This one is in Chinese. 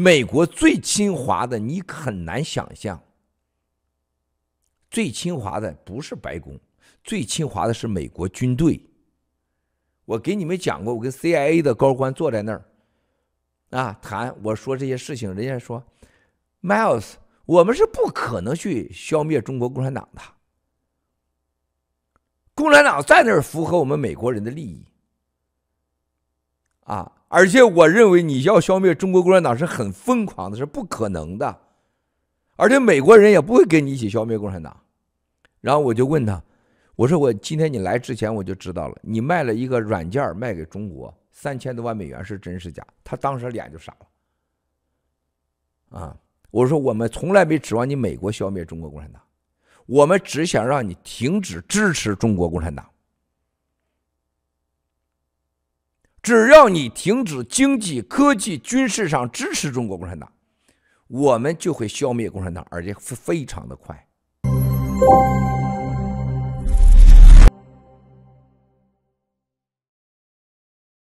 美国最侵华的，你很难想象。最侵华的不是白宫，最侵华的是美国军队。我给你们讲过，我跟 CIA 的高官坐在那儿，啊，谈我说这些事情，人家说，Miles，我们是不可能去消灭中国共产党的，共产党在那儿符合我们美国人的利益。啊！而且我认为你要消灭中国共产党是很疯狂的，是不可能的，而且美国人也不会跟你一起消灭共产党。然后我就问他，我说我今天你来之前我就知道了，你卖了一个软件卖给中国三千多万美元是真是假？他当时脸就傻了。啊！我说我们从来没指望你美国消灭中国共产党，我们只想让你停止支持中国共产党。只要你停止经济、科技、军事上支持中国共产党，我们就会消灭共产党，而且非常的快。